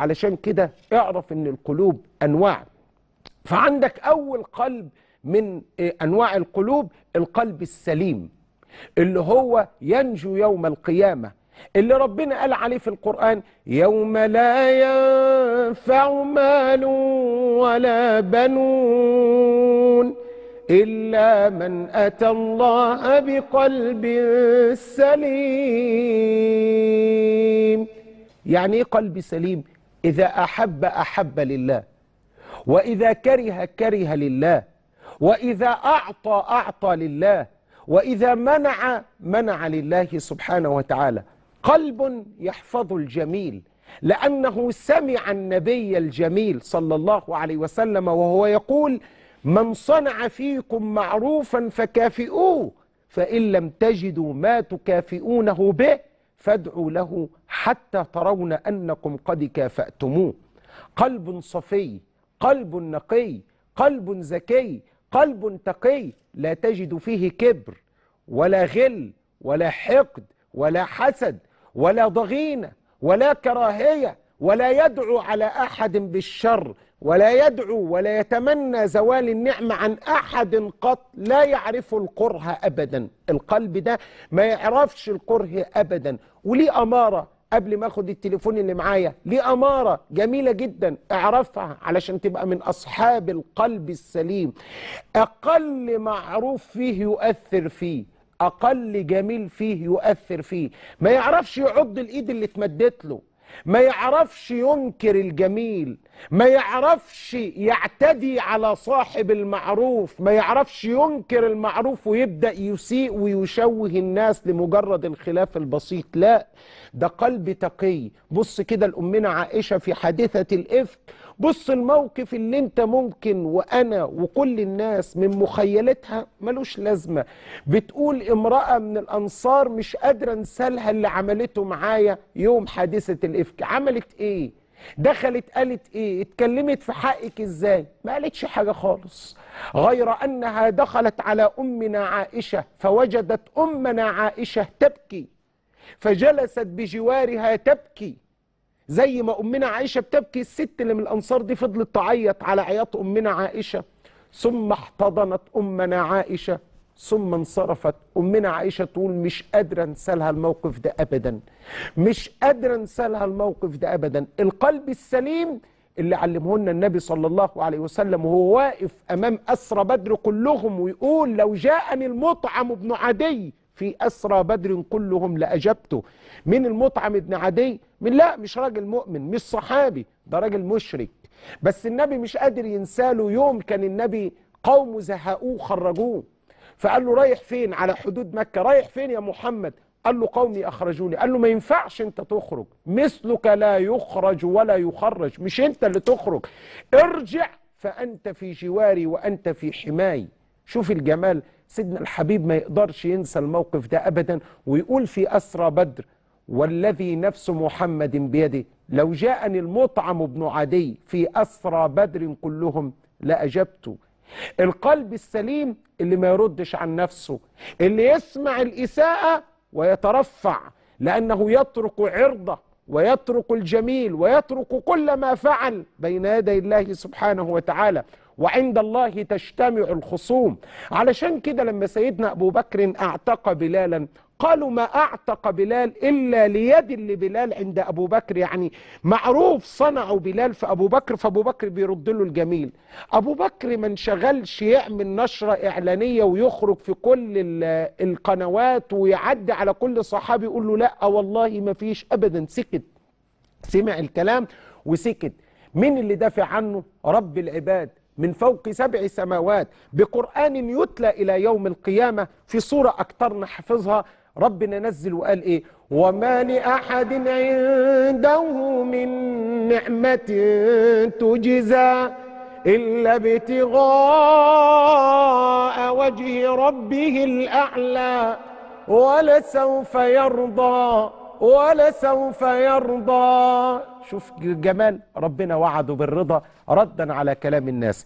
علشان كده اعرف ان القلوب انواع فعندك اول قلب من آه، انواع القلوب القلب السليم اللي هو ينجو يوم القيامه اللي ربنا قال عليه في القرآن يوم لا ينفع مال ولا بنون إلا من أتى الله بقلب سليم يعني إيه قلب سليم؟ إذا أحب أحب لله وإذا كره كره لله وإذا أعطى أعطى لله وإذا منع منع لله سبحانه وتعالى قلب يحفظ الجميل لأنه سمع النبي الجميل صلى الله عليه وسلم وهو يقول من صنع فيكم معروفا فكافئوه فإن لم تجدوا ما تكافئونه به فادعوا له حتى ترون أنكم قد كافأتموه قلب صفي قلب نقي قلب ذكي قلب تقي لا تجد فيه كبر ولا غل ولا حقد ولا حسد ولا ضغينة ولا كراهية ولا يدعو على أحد بالشر ولا يدعو ولا يتمنى زوال النعمة عن أحد قط لا يعرف الكره أبدا القلب ده ما يعرفش الكره أبدا وليه أمارة قبل ما أخد التليفون اللي معايا ليه أمارة جميلة جدا اعرفها علشان تبقى من أصحاب القلب السليم أقل معروف فيه يؤثر فيه اقل جميل فيه يؤثر فيه ما يعرفش يعض الايد اللي اتمدت له ما يعرفش ينكر الجميل ما يعرفش يعتدي على صاحب المعروف ما يعرفش ينكر المعروف ويبدأ يسيء ويشوه الناس لمجرد الخلاف البسيط لا ده قلب تقي بص كده الأمنا عائشة في حادثة الإفك بص الموقف اللي انت ممكن وانا وكل الناس من مخيلتها ملوش لازمة بتقول امرأة من الانصار مش قادرة انسالها اللي عملته معايا يوم حادثة الافك عملت ايه دخلت قالت ايه اتكلمت في حقك ازاي ما قالتش حاجة خالص غير انها دخلت على امنا عائشة فوجدت امنا عائشة تبكي فجلست بجوارها تبكي زي ما امنا عائشه بتبكي الست اللي من الانصار دي فضلت تعيط على عياط امنا عائشه ثم احتضنت امنا عائشه ثم انصرفت امنا عائشه تقول مش قادره انسى لها الموقف ده ابدا مش قادره انسى لها الموقف ده ابدا القلب السليم اللي علمه لنا النبي صلى الله عليه وسلم وهو واقف امام اسرى بدر كلهم ويقول لو جاءني المطعم ابن عدي في أسرى بدر كلهم لأجبته من المطعم بن عدي من لا مش راجل مؤمن مش صحابي ده راجل مشرك بس النبي مش قادر ينساله يوم كان النبي قوم زهقوه خرجوه فقال له رايح فين على حدود مكة رايح فين يا محمد قال له قومي أخرجوني قال له ما ينفعش أنت تخرج مثلك لا يخرج ولا يخرج مش أنت اللي تخرج ارجع فأنت في جواري وأنت في حماي شوف الجمال سيدنا الحبيب ما يقدرش ينسى الموقف ده أبدا ويقول في أسرى بدر والذي نفس محمد بيده لو جاءني المطعم بن عدي في أسرى بدر كلهم لأجبته القلب السليم اللي ما يردش عن نفسه اللي يسمع الإساءة ويترفع لأنه يترك عرضه ويترك الجميل ويترك كل ما فعل بين يدي الله سبحانه وتعالى وعند الله تجتمع الخصوم علشان كده لما سيدنا أبو بكر اعتق بلالا قالوا ما اعتق بلال الا ليد لبلال عند ابو بكر يعني معروف صنعوا بلال في ابو بكر فابو بكر بيرد له الجميل ابو بكر ما انشغلش يعمل نشره اعلانيه ويخرج في كل القنوات ويعدي على كل صحابي يقول له لا آه والله ما فيش ابدا سكت سمع الكلام وسكت مين اللي دافع عنه رب العباد من فوق سبع سماوات بقرآن يتلى إلى يوم القيامة في صورة أكتر حفظها ربنا نزل وقال إيه وما لأحد عنده من نعمة تجزى إلا ابتغاء وجه ربه الأعلى ولسوف يرضى ولسوف يرضى شوف جمال ربنا وعده بالرضا ردا على كلام الناس